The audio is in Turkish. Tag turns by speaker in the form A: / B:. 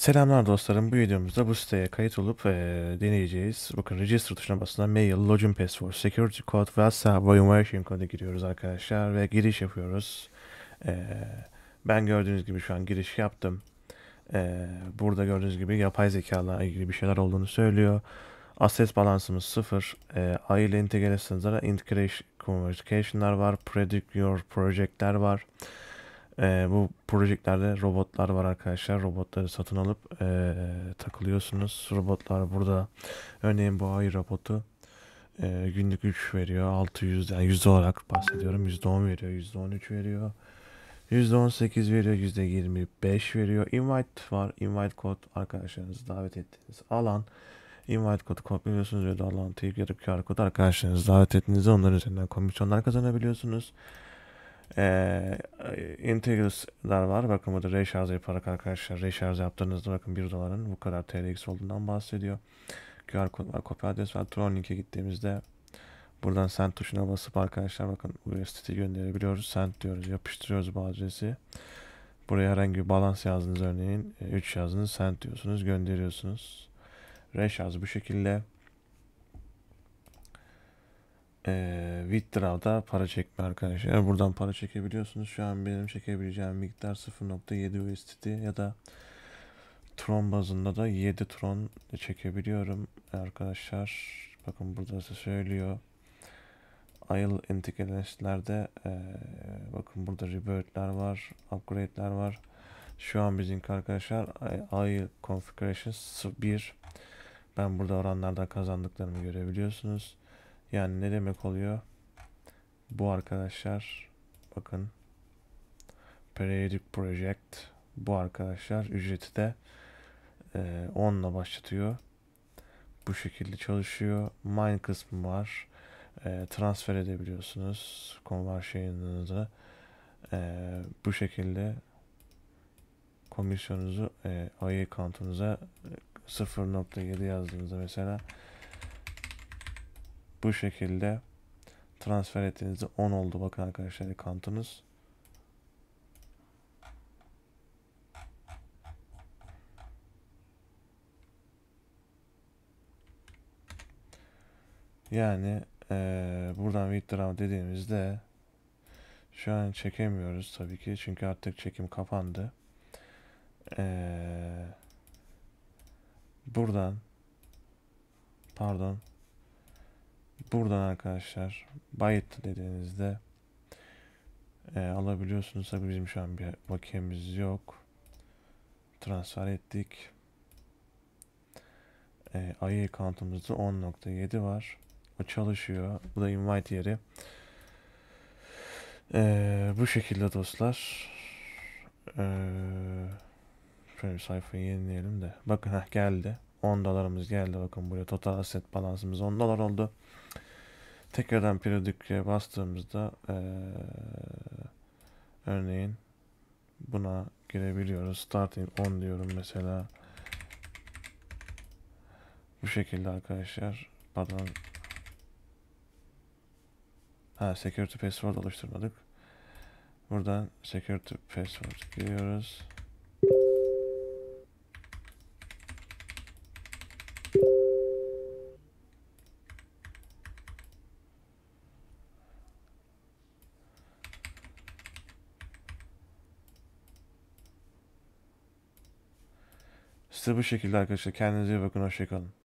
A: Selamlar dostlarım. Bu videomuzda bu siteye kayıt olup e, deneyeceğiz. Bakın register tuşuna basılan mail, login password, security code, WhatsApp, volumination kodu giriyoruz arkadaşlar ve giriş yapıyoruz. E, ben gördüğünüz gibi şu an giriş yaptım. E, burada gördüğünüz gibi yapay zekalarla ilgili bir şeyler olduğunu söylüyor. Asset balansımız sıfır. E, AI ile entegre sınırlara integration, communication'lar var. Predict your project'ler var. E, bu projelerde robotlar var arkadaşlar. Robotları satın alıp e, takılıyorsunuz. Robotlar burada. Örneğin bu ay robotu e, günlük 3 veriyor. 600 yani yüzde olarak bahsediyorum. Yüzde 10 veriyor. Yüzde 13 veriyor. Yüzde 18 veriyor. Yüzde 25 veriyor. Invite var. Invite kod arkadaşlarınızı davet ettiğiniz alan. Invite kodu kopyalıyorsunuz ve dollantıyı görüp QR kodu arkadaşlarınızı davet ettiğinizde onların üzerinden komisyonlar kazanabiliyorsunuz. Ee, Integrus'lar var. Bakın burada reşarj yaparak arkadaşlar reşarj yaptığınızda bakın 1 doların bu kadar TRX olduğundan bahsediyor. QR kod var. Kopya adres var. Tron link'e gittiğimizde buradan send tuşuna basıp arkadaşlar bakın USDT gönderebiliyoruz. Send diyoruz. Yapıştırıyoruz bu adresi. Buraya herhangi bir balans yazdınız örneğin. 3 e, yazdınız. Send diyorsunuz. Gönderiyorsunuz. Reşarj bu şekilde. Ee, Withdraw'da para çekme arkadaşlar. Buradan para çekebiliyorsunuz. Şu an benim çekebileceğim miktar 0.7 USDT ya da Tron bazında da 7 Tron çekebiliyorum arkadaşlar. Bakın burada size söylüyor. Ayıl Anticalenslerde e, bakın burada rebirdler var, upgrade'ler var. Şu an bizimki arkadaşlar Ayıl Configuration 1. Ben burada oranlardan kazandıklarımı görebiliyorsunuz. Yani ne demek oluyor? Bu arkadaşlar bakın Periodic Project bu arkadaşlar ücreti de e, 10 ile başlatıyor. Bu şekilde çalışıyor. Mine kısmı var. E, transfer edebiliyorsunuz. konversiyonunuzu. e, bu şekilde komisyonunuzu e, ayı kantunuza 0.7 e, yazdığınızda mesela bu şekilde Transfer ettiğinizde 10 oldu. Bakın arkadaşlar kantınız Yani ee, buradan withdraw dediğimizde şu an çekemiyoruz tabii ki çünkü artık çekim kapandı. Ee, buradan pardon buradan arkadaşlar Bayit dediğinizde e, alabiliyorsunuz. Tabii bizim şu an bir bakiyemiz yok. Transfer ettik. E, ayı account'ımızda 10.7 var. O çalışıyor. Bu da invite yeri. E, bu şekilde dostlar. E, şöyle bir sayfayı yenileyelim de. Bakın heh, geldi. 10 dolarımız geldi. Bakın buraya total asset balansımız 10 dolar oldu. Tekrardan periodik'e bastığımızda ee, örneğin buna girebiliyoruz. Starting 10 diyorum mesela. Bu şekilde arkadaşlar. Pardon. Ha security password oluşturmadık. Buradan security password giriyoruz. Size bu şekilde arkadaşlar. Kendinize iyi bakın. Hoşçakalın.